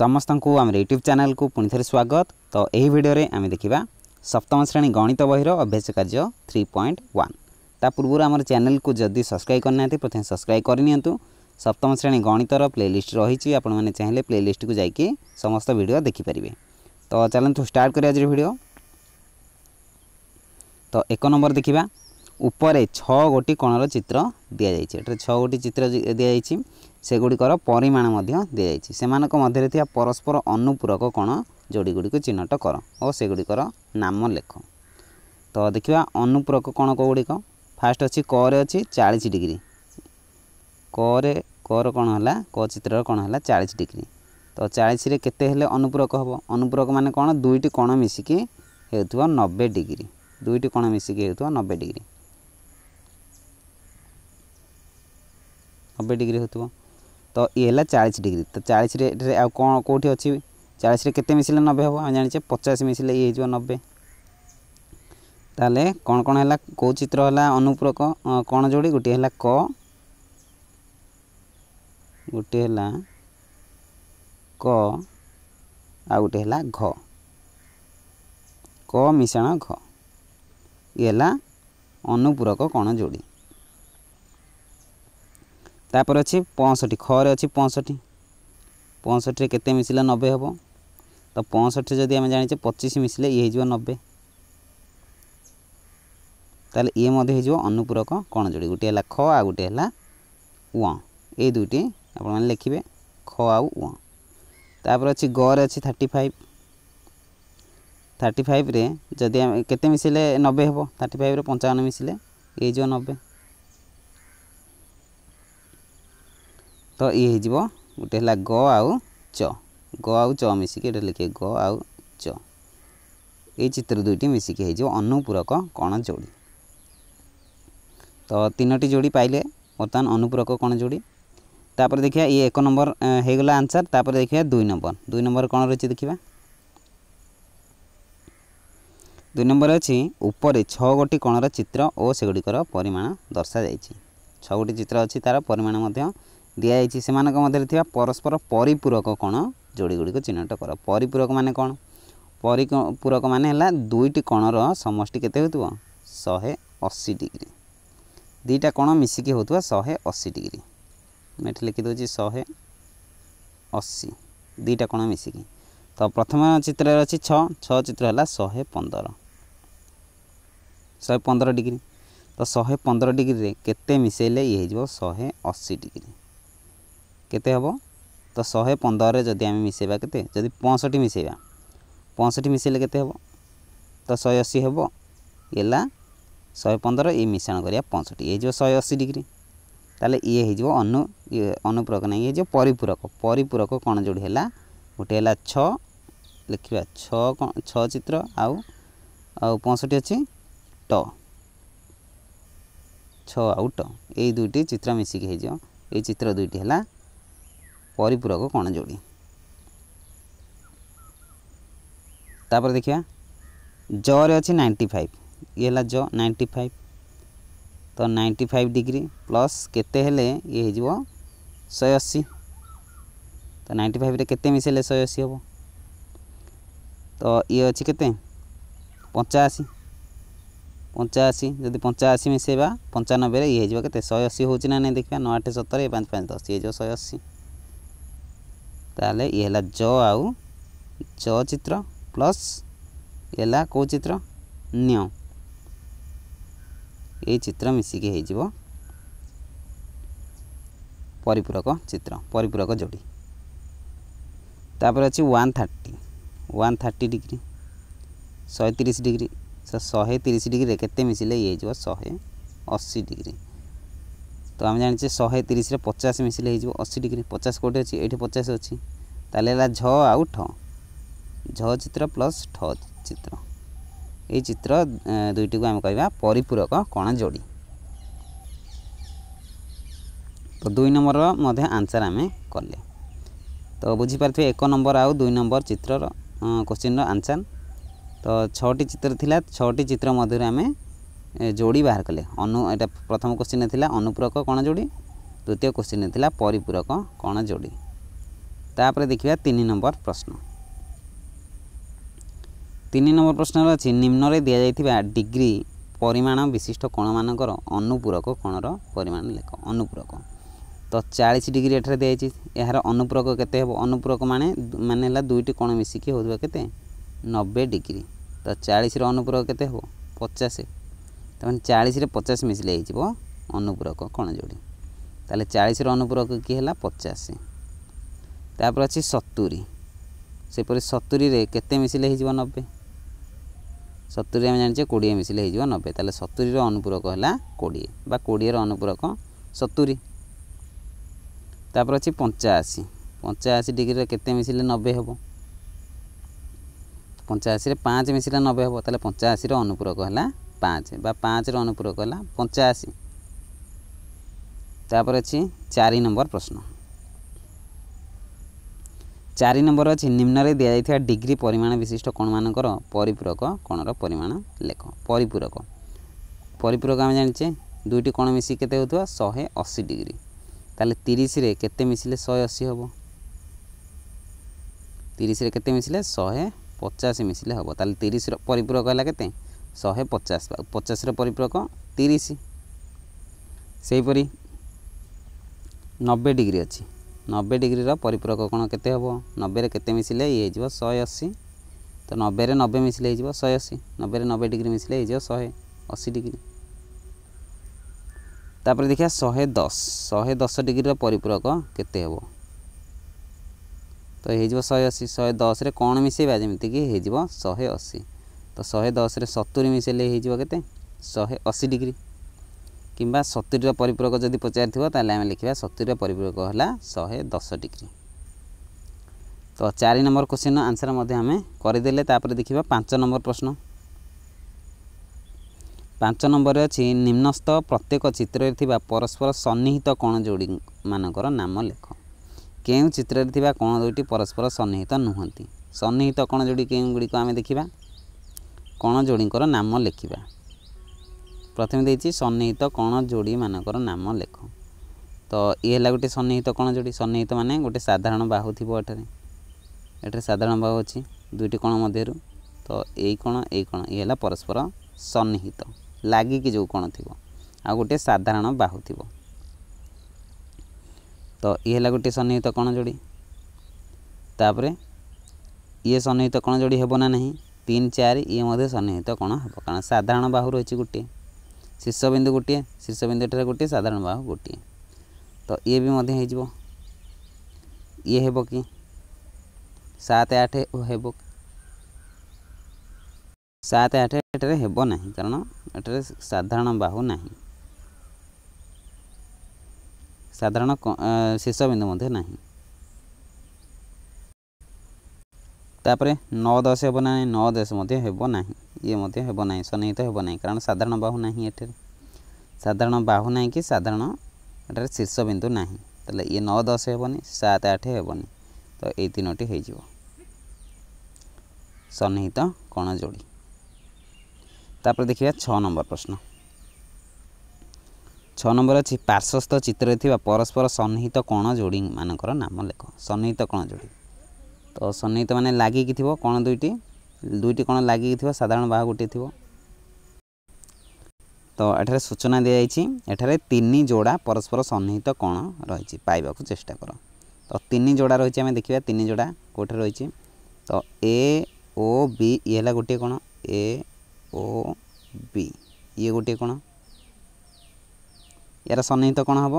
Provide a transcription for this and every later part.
ସମସ୍ତଙ୍କୁ ଆମର ୟୁଟ୍ୟୁବ୍ ଚ୍ୟାନେଲ୍କୁ ପୁଣି ଥରେ ସ୍ୱାଗତ ତ ଏହି ଭିଡ଼ିଓରେ ଆମେ ଦେଖିବା ସପ୍ତମ ଶ୍ରେଣୀ ଗଣିତ ବହିର ଅଭ୍ୟାସ କାର୍ଯ୍ୟ ଥ୍ରୀ ପଏଣ୍ଟ ୱାନ୍ ତା ପୂର୍ବରୁ ଆମର ଚ୍ୟାନେଲ୍କୁ ଯଦି ସବସ୍କ୍ରାଇବ୍ କରିନାହାନ୍ତି ପ୍ରଥମେ ସବସ୍କ୍ରାଇବ୍ କରିନିଅନ୍ତୁ ସପ୍ତମ ଶ୍ରେଣୀ ଗଣିତର ପ୍ଲେଲିଷ୍ଟ ରହିଛି ଆପଣମାନେ ଚାହିଁଲେ ପ୍ଲେଲିଷ୍ଟକୁ ଯାଇକି ସମସ୍ତ ଭିଡ଼ିଓ ଦେଖିପାରିବେ ତ ଚାଲନ୍ତୁ ଷ୍ଟାର୍ଟ କରିବା ଆଜିର ଭିଡ଼ିଓ ତ ଏକ ନମ୍ବର ଦେଖିବା ଉପରେ ଛଅ ଗୋଟି କୋଣର ଚିତ୍ର ଦିଆଯାଇଛି ଏଠାରେ ଛଅ ଗୋଟି ଚିତ୍ର ଦିଆଯାଇଛି ସେଗୁଡ଼ିକର ପରିମାଣ ମଧ୍ୟ ଦିଆଯାଇଛି ସେମାନଙ୍କ ମଧ୍ୟରେ ଥିବା ପରସ୍ପର ଅନୁପୂରକ କ'ଣ ଯୋଡ଼ିଗୁଡ଼ିକୁ ଚିହ୍ନଟ କର ଓ ସେଗୁଡ଼ିକର ନାମ ଲେଖ ତ ଦେଖିବା ଅନୁପୂରକ କ'ଣ କେଉଁଗୁଡ଼ିକ ଫାଷ୍ଟ ଅଛି କରେ ଅଛି ଚାଳିଶ ଡିଗ୍ରୀ କରେ କର କ'ଣ ହେଲା କ ଚିତ୍ରର କ'ଣ ହେଲା ଚାଳିଶ ଡିଗ୍ରୀ ତ ଚାଳିଶରେ କେତେ ହେଲେ ଅନୁପୂରକ ହେବ ଅନୁପୂରକ ମାନେ କ'ଣ ଦୁଇଟି କ'ଣ ମିଶିକି ହେଉଥିବ ନବେ ଡିଗ୍ରୀ ଦୁଇଟି କ'ଣ ମିଶିକି ହେଉଥିବ ନବେ ଡିଗ୍ରୀ ନବେ ଡିଗ୍ରୀ ହେଉଥିବ ତ ଇଏ ହେଲା ଚାଳିଶ ଡିଗ୍ରୀ ତ ଚାଳିଶ ରେ ଆଉ କ'ଣ କେଉଁଠି ଅଛି ଚାଳିଶରେ କେତେ ମିଶିଲେ ନବେ ହେବ ଆମେ ଜାଣିଛେ ପଚାଶ ମିଶିଲେ ଇଏ ହେଇଯିବ ନବେ ତାହେଲେ କ'ଣ କ'ଣ ହେଲା କେଉଁ ଚିତ୍ର ହେଲା ଅନୁପୂରକ କ'ଣ ଯୋଡ଼ି ଗୋଟିଏ ହେଲା କ ଗୋଟିଏ ହେଲା କ ଆଉ ଗୋଟିଏ ହେଲା ଘ କ ମିଶାଣ ଘ ଇଏ ହେଲା ଅନୁପୂରକ କ'ଣ ଯୋଡ଼ି ତାପରେ ଅଛି ପଞ୍ଚଷଠି ଖରେ ଅଛି ପଞ୍ଚଷଠି ପଞ୍ଚଷଠିରେ କେତେ ମିଶିଲେ ନବେ ହେବ ତ ପଞ୍ଚଷଠି ଯଦି ଆମେ ଜାଣିଛେ ପଚିଶ ମିଶିଲେ ଇଏ ହେଇଯିବ ନବେ ତାହେଲେ ଇଏ ମଧ୍ୟ ହେଇଯିବ ଅନୁପୂରକ କ'ଣ ଯୋଡ଼ି ଗୋଟିଏ ହେଲା ଖ ଆଉ ଗୋଟିଏ ହେଲା ୱ ଏଇ ଦୁଇଟି ଆପଣମାନେ ଲେଖିବେ ଖ ଆଉ ୱ ତାପରେ ଅଛି ଗରେ ଅଛି ଥାର୍ଟି ଫାଇଭ୍ ଥାର୍ଟି ଫାଇଭ୍ରେ ଯଦି ଆମେ କେତେ ମିଶିଲେ ନବେ ହେବ ଥାର୍ଟି ଫାଇଭ୍ରେ ପଞ୍ଚାବନ ମିଶିଲେ ହେଇଯିବ ନବେ ତ ଇଏ ହେଇଯିବ ଗୋଟେ ହେଲା ଗ ଆଉ ଚ ଗ ଆଉ ଚ ମିଶିକି ଏଠି ଲେଖିବେ ଗ ଆଉ ଚ ଏଇ ଚିତ୍ର ଦୁଇଟି ମିଶିକି ହେଇଯିବ ଅନୁପୂରକ କ'ଣ ଯୋଡ଼ି ତ ତିନୋଟି ଯୋଡ଼ି ପାଇଲେ ବର୍ତ୍ତମାନ ଅନୁପୂରକ କ'ଣ ଯୋଡ଼ି ତାପରେ ଦେଖିବା ଇଏ ଏକ ନମ୍ବର ହେଇଗଲା ଆନ୍ସର୍ ତାପରେ ଦେଖିବା ଦୁଇ ନମ୍ବର ଦୁଇ ନମ୍ବର କ'ଣ ରହିଛି ଦେଖିବା ଦୁଇ ନମ୍ବର ଅଛି ଉପରେ ଛଅ ଗୋଟି କଣର ଚିତ୍ର ଓ ସେଗୁଡ଼ିକର ପରିମାଣ ଦର୍ଶାଯାଇଛି ଛଅ ଗୋଟି ଚିତ୍ର ଅଛି ତା'ର ପରିମାଣ ମଧ୍ୟ ଦିଆଯାଇଛି ସେମାନଙ୍କ ମଧ୍ୟରେ ଥିବା ପରସ୍ପର ପରିପୂରକ କ'ଣ ଯୋଡ଼ିଗୁଡ଼ିକ ଚିହ୍ନଟ କର ପରିପୂରକ ମାନେ କ'ଣ ପରିପୂରକ ମାନେ ହେଲା ଦୁଇଟି କୋଣର ସମଷ୍ଟି କେତେ ହେଉଥିବ ଶହେ ଅଶୀ ଡିଗ୍ରୀ ଦୁଇଟା କୋଣ ମିଶିକି ହେଉଥିବ ଶହେ ଅଶୀ ଡିଗ୍ରୀ ମୁଁ ଏଠି ଲେଖିଦେଉଛି ଶହେ ଅଶୀ ଦୁଇଟା କୋଣ ମିଶିକି ତ ପ୍ରଥମ ଚିତ୍ରରେ ଅଛି ଛଅ ଛଅ ଚିତ୍ର ହେଲା ଶହେ ପନ୍ଦର ଶହେ ପନ୍ଦର ଡିଗ୍ରୀ ତ ଶହେ ପନ୍ଦର ଡିଗ୍ରୀରେ କେତେ ମିଶାଇଲେ ଇଏ ହେଇଯିବ ଶହେ ଅଶୀ ଡିଗ୍ରୀ କେତେ ହେବ ତ ଶହେ ପନ୍ଦରରେ ଯଦି ଆମେ ମିଶାଇବା କେତେ ଯଦି ପଞ୍ଚଷଠି ମିଶାଇବା ପଞ୍ଚଷଠି ମିଶାଇଲେ କେତେ ହେବ ତ ଶହେ ଅଶୀ ହେବ ହେଲା ଶହେ ପନ୍ଦର ଏ ମିଶାଣ କରିବା ପଞ୍ଚଷଠି ଏ ଯିବ ଶହେ ଅଶୀ ଡିଗ୍ରୀ ତାହେଲେ ଇଏ ହେଇଯିବ ଅନୁ ଇଏ ଅନୁପୂରକ ନାହିଁ ଇଏ ଯିବ ପରିପୂରକ ପରିପୂରକ କ'ଣ ଯେଉଁଠି ହେଲା ଗୋଟେ ହେଲା ଛଅ ଲେଖିବା ଛଅ କ'ଣ ଛଅ ଚିତ୍ର ଆଉ ଆଉ ପଞ୍ଚଷଠି ଅଛି ଟ ଛଅ ଆଉ ଟ ଏଇ ଦୁଇଟି ଚିତ୍ର ମିଶିକି ହେଇଯିବ ଏଇ ଚିତ୍ର ଦୁଇଟି ହେଲା परिपूरक कण जोड़ी तापर देखा जरे अच्छे नाइंटी फाइव ये ज नाइंटी फाइव तो नाइंटी फाइव डिग्री प्लस केत ये शहे अशी तो नाइंटी फाइव के मिसले शहे अशी हम तो ये अच्छे के पंचाशी पंचाशी जदि पंचाशी मिसेबा पंचानबे ये शहे अशी हो नहीं देखा नौ आठ सतर पाँच पाँच दस ये शहे अशी ताले ये है ज आउ ज चित्र प्लस ये कौ चित्र न्य चित्र मिसिक परिपूरक चित्र परिपूरक जोड़ी तापर अच्छे one thirty one thirty degree शहे तीस डिग्री शहे तीस डिग्री के ये शहे अशी डिग्री তো আমি জানিছে শহে তিরিশে পচাশ মিশিলে হয়ে অশী ডিগ্রি পচাশ কোটি অছি এইটি পচাশ অছি তাহলে হল ঝ আউ ঠ ঝ চিত্র প্লস ঠ চিত্র এই চিত্র দুইটিকে আমি কহবা পরিপূরক কোণ যোড়ি তো দুই নম্বর মধ্যে আনসার আমি কলে তো বুঝিপারে এক নম্বর আউ দুই নম্বর চিত্রর কোশ্চিন্র আনসার তো ছটি চিত্র লা ছটি চিত্র মধ্যে আমি ଯୋଡ଼ି ବାହାର କଲେ ଅନୁ ଏଇଟା ପ୍ରଥମ କୋଶ୍ଚିନ୍ ଥିଲା ଅନୁପୂରକ କ'ଣ ଯୋଡ଼ି ଦ୍ୱିତୀୟ କୋଶ୍ଚିନ୍ ଥିଲା ପରିପୂରକ କ'ଣ ଯୋଡ଼ି ତାପରେ ଦେଖିବା ତିନି ନମ୍ବର ପ୍ରଶ୍ନ ତିନି ନମ୍ବର ପ୍ରଶ୍ନର ଅଛି ନିମ୍ନରେ ଦିଆଯାଇଥିବା ଡିଗ୍ରୀ ପରିମାଣ ବିଶିଷ୍ଟ କୋଣମାନଙ୍କର ଅନୁପୂରକ କୋଣର ପରିମାଣ ଲେଖ ଅନୁପୂରକ ତ ଚାଳିଶ ଡିଗ୍ରୀ ଏଠାରେ ଦିଆଯାଇଛି ଏହାର ଅନୁପୂରକ କେତେ ହେବ ଅନୁପୂରକ ମାନେ ମାନେ ହେଲା ଦୁଇଟି କୋଣ ମିଶିକି ହେଉଥିବା କେତେ ନବେ ଡିଗ୍ରୀ ତ ଚାଳିଶର ଅନୁପୂରକ କେତେ ହେବ ପଚାଶ ତାମାନେ ଚାଳିଶରେ ପଚାଶ ମିଶିଲେ ହେଇଯିବ ଅନୁପୂରକ କ'ଣ ଯୋଡ଼ି ତାହେଲେ ଚାଳିଶର ଅନୁପୂରକ କି ହେଲା ପଚାଶ ତାପରେ ଅଛି ସତୁରୀ ସେପରି ସତୁରୀରେ କେତେ ମିଶିଲେ ହେଇଯିବ ନବେ ସତୁରୀ ଆମେ ଜାଣିଛେ କୋଡ଼ିଏ ମିଶିଲେ ହେଇଯିବ ନବେ ତାହେଲେ ସତୁରୀର ଅନୁପୂରକ ହେଲା କୋଡ଼ିଏ ବା କୋଡ଼ିଏର ଅନୁପୂରକ ସତୁରୀ ତାପରେ ଅଛି ପଞ୍ଚାଅଶୀ ପଞ୍ଚାଅଶୀ ଡିଗ୍ରୀରେ କେତେ ମିଶିଲେ ନବେ ହେବ ପଞ୍ଚାଅଶୀରେ ପାଞ୍ଚ ମିଶିଲେ ନବେ ହେବ ତାହେଲେ ପଞ୍ଚାଅଶୀର ଅନୁପୂରକ ହେଲା ପାଞ୍ଚ ବା ପାଞ୍ଚରେ ଅନୁପୂରକ ହେଲା ପଞ୍ଚାଅଶୀ ତାପରେ ଅଛି ଚାରି ନମ୍ବର ପ୍ରଶ୍ନ ଚାରି ନମ୍ବର ଅଛି ନିମ୍ନରେ ଦିଆଯାଇଥିବା ଡିଗ୍ରୀ ପରିମାଣ ବିଶିଷ୍ଟ କଣମାନଙ୍କର ପରିପୂରକ କଣର ପରିମାଣ ଲେଖ ପରିପୂରକ ପରିପୂରକ ଆମେ ଜାଣିଛେ ଦୁଇଟି କ'ଣ ମିଶିକି କେତେ ହେଉଥିବା ଶହେ ଅଶୀ ଡିଗ୍ରୀ ତାହେଲେ ତିରିଶରେ କେତେ ମିଶିଲେ ଶହେ ଅଶୀ ହେବ ତିରିଶରେ କେତେ ମିଶିଲେ ଶହେ ପଚାଶ ମିଶିଲେ ହେବ ତାହେଲେ ତିରିଶର ପରିପୂରକ ହେଲା କେତେ ଶହେ ପଚାଶ ପଚାଶର ପରିପ୍ରକ ତିରିଶ ସେହିପରି ନବେ ଡିଗ୍ରୀ ଅଛି ନବେ ଡିଗ୍ରୀର ପରିପ୍ରକ କ'ଣ କେତେ ହେବ ନବେରେ କେତେ ମିଶିଲେ ଇଏ ହେଇଯିବ ଶହେ ଅଶୀ ତ ନବେରେ ନବେ ମିଶିଲେ ହେଇଯିବ ଶହେ ଅଶୀ ନବେରେ ନବେ ଡିଗ୍ରୀ ମିଶିଲେ ହେଇଯିବ ଶହେ ଅଶୀ ଡିଗ୍ରୀ ତାପରେ ଦେଖିବା ଶହେ ଦଶ ଶହେ ଦଶ ଡିଗ୍ରୀର ପରିପୂରକ କେତେ ହେବ ତ ହେଇଯିବ ଶହେ ଅଶୀ ଶହେ ଦଶରେ କ'ଣ ମିଶାଇବା ଯେମିତିକି ହେଇଯିବ ଶହେ ଅଶୀ ତ ଶହେ ଦଶରେ ସତୁରୀ ମିଶାଇଲେ ହେଇଯିବ କେତେ ଶହେ ଅଶୀ ଡିଗ୍ରୀ କିମ୍ବା ସତୁରୀର ପରିପୂରକ ଯଦି ପଚାରିଥିବ ତାହେଲେ ଆମେ ଲେଖିବା ସତୁରୀର ପରିପୂରକ ହେଲା ଶହେ ଦଶ ଡିଗ୍ରୀ ତ ଚାରି ନମ୍ବର କୋଶ୍ଚିନ୍ ଆନ୍ସର୍ ମଧ୍ୟ ଆମେ କରିଦେଲେ ତାପରେ ଦେଖିବା ପାଞ୍ଚ ନମ୍ବର ପ୍ରଶ୍ନ ପାଞ୍ଚ ନମ୍ବର ଅଛି ନିମ୍ନସ୍ଥ ପ୍ରତ୍ୟେକ ଚିତ୍ରରେ ଥିବା ପରସ୍ପର ସନ୍ନିହିତ କଣ ଯୋଡ଼ିମାନଙ୍କର ନାମ ଲେଖ କେଉଁ ଚିତ୍ରରେ ଥିବା କଣ ଦୁଇଟି ପରସ୍ପର ସନ୍ନିହିତ ନୁହନ୍ତି ସନ୍ନିହିତ କଣ କେଉଁ ଗୁଡ଼ିକ ଆମେ ଦେଖିବା କଣଯୋଡ଼ିଙ୍କର ନାମ ଲେଖିବା ପ୍ରଥମେ ଦେଇଛି ସନ୍ନିହିତ କଣଯୋଡ଼ିମାନଙ୍କର ନାମ ଲେଖ ତ ଇଏ ହେଲା ଗୋଟେ ସନ୍ନିହିତ କଣଯୋଡ଼ି ସନ୍ନିହିତ ମାନେ ଗୋଟେ ସାଧାରଣ ବାହୁ ଥିବ ଏଠାରେ ଏଠାରେ ସାଧାରଣ ବାହୁ ଅଛି ଦୁଇଟି କଣ ମଧ୍ୟରୁ ତ ଏଇ କଣ ଏଇ କଣ ଇଏ ହେଲା ପରସ୍ପର ସନ୍ନିହିତ ଲାଗିକି ଯେଉଁ କଣ ଥିବ ଆଉ ଗୋଟେ ସାଧାରଣ ବାହୁ ଥିବ ତ ଇଏ ହେଲା ଗୋଟିଏ ସନ୍ନିହିତ କଣଯୋଡ଼ି ତାପରେ ଇଏ ସନ୍ନିହିତ କଣଯୋଡ଼ି ହେବ ନା ନାହିଁ तीन चार ये सन्निहित कौन हम कारण साधारण बाहू रही गोटे शीर्ष बिंदु गोटे शीर्ष बिंदु गोटे साधारण बाहू गोटे तो ये भी ये हे आठ हेब सात आठ एटे ना कारण एटे साधारण बाहू ना साधारण शीर्षबिंदु ना ତାପରେ ନଅ ଦଶ ହେବ ନାହିଁ ନଅ ଦଶ ମଧ୍ୟ ହେବ ନାହିଁ ଇଏ ମଧ୍ୟ ହେବ ନାହିଁ ସନ୍ନିହିତ ହେବ ନାହିଁ କାରଣ ସାଧାରଣ ବାହୁ ନାହିଁ ଏଠାରେ ସାଧାରଣ ବାହୁ ନାହିଁ କି ସାଧାରଣ ଏଠାରେ ଶୀର୍ଷ ବିନ୍ଦୁ ନାହିଁ ତାହେଲେ ଇଏ ନଅ ଦଶ ହେବନି ସାତ ଆଠ ହେବନି ତ ଏଇ ତିନୋଟି ହୋଇଯିବ ସନ୍ନିହିତ କଣ ଯୋଡ଼ି ତାପରେ ଦେଖିବା ଛଅ ନମ୍ବର ପ୍ରଶ୍ନ ଛଅ ନମ୍ବର ଅଛି ପାର୍ଶ୍ୱସ୍ଥ ଚିତ୍ରରେ ଥିବା ପରସ୍ପର ସନ୍ନିହିତ କଣ ଯୋଡ଼ିମାନଙ୍କର ନାମ ଲେଖ ସନ୍ନିହିତ କଣ ଯୋଡ଼ି ତ ସନ୍ନିହିତ ମାନେ ଲାଗିକି ଥିବ କ'ଣ ଦୁଇଟି ଦୁଇଟି କ'ଣ ଲାଗିକି ଥିବ ସାଧାରଣ ବାହୁ ଗୋଟିଏ ଥିବ ତ ଏଠାରେ ସୂଚନା ଦିଆଯାଇଛି ଏଠାରେ ତିନି ଯୋଡ଼ା ପରସ୍ପର ସନ୍ନିହିତ କ'ଣ ରହିଛି ପାଇବାକୁ ଚେଷ୍ଟା କର ତ ତିନି ଯୋଡ଼ା ରହିଛି ଆମେ ଦେଖିବା ତିନି ଯୋଡ଼ା କେଉଁଠି ରହିଛି ତ ଏ ଓ ବି ଇଏ ହେଲା ଗୋଟିଏ କ'ଣ ଏ ଓ ବି ଇଏ ଗୋଟିଏ କ'ଣ ଏହାର ସନ୍ନିହିତ କ'ଣ ହେବ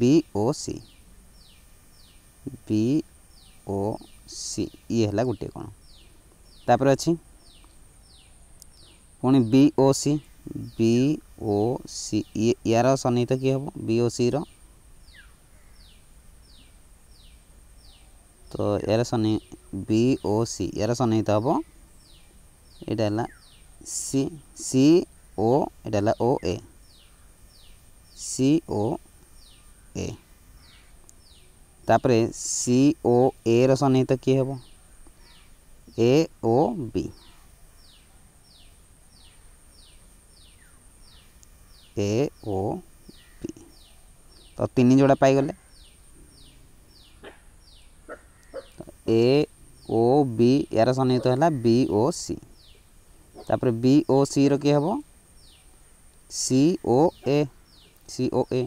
ବି ଓ ସି ବି ଓ ସି ଇଏ ହେଲା ଗୋଟିଏ କ'ଣ ତାପରେ ଅଛି ପୁଣି ବି ଓ ସି ବି ଓ ସି ଇଏ ୟାର ସନ୍ନିହିତ କିଏ ହେବ ବି ଓ ସିର ତ ୟାର ସନ୍ନି ବି ଓ ସି ୟାର ସନ୍ନିହିତ ହେବ ଏଇଟା ହେଲା ସି ସି ଓ ଏଇଟା ହେଲା ଓ ଏ ସି ଓ ଏ ତାପରେ ସି ଓ ଏର ସନ୍ନିହିତ କିଏ ହେବ ଏ ଓ ବି ଏ ଓ ବି ତ ତିନି ଯୋଡ଼ା ପାଇଗଲେ ଏ ଓ ବି ଏହାର ସନ୍ନିହିତ ହେଲା ବି ଓ ସି ତାପରେ ବି ଓ ସିର କିଏ ହେବ ସି ଓ ଏ ସି ଓ ଏ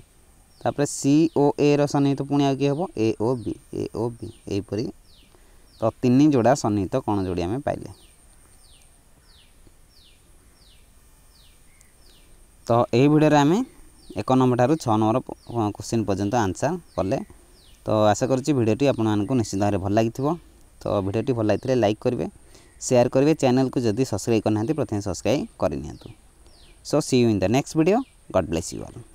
तापर सीओ ओ ए रनिहित पुणी आगे हम एओ बी एओ बीपर तो तीन जोड़ा सन्नीहित कोण जोड़ी आम पाइले तो यही भिडर आम एक नंबर ठार छ नंबर क्वेश्चन पर्यटन आंसर कले तो आशा कर आपश्चित भाव भल लगी तो भिडटी भल लगी लाइक करेंगे सेयार करेंगे चैनल को जब सब्सक्राइब करना प्रथम सब्सक्राइब करनी so see you in the next video God bless you all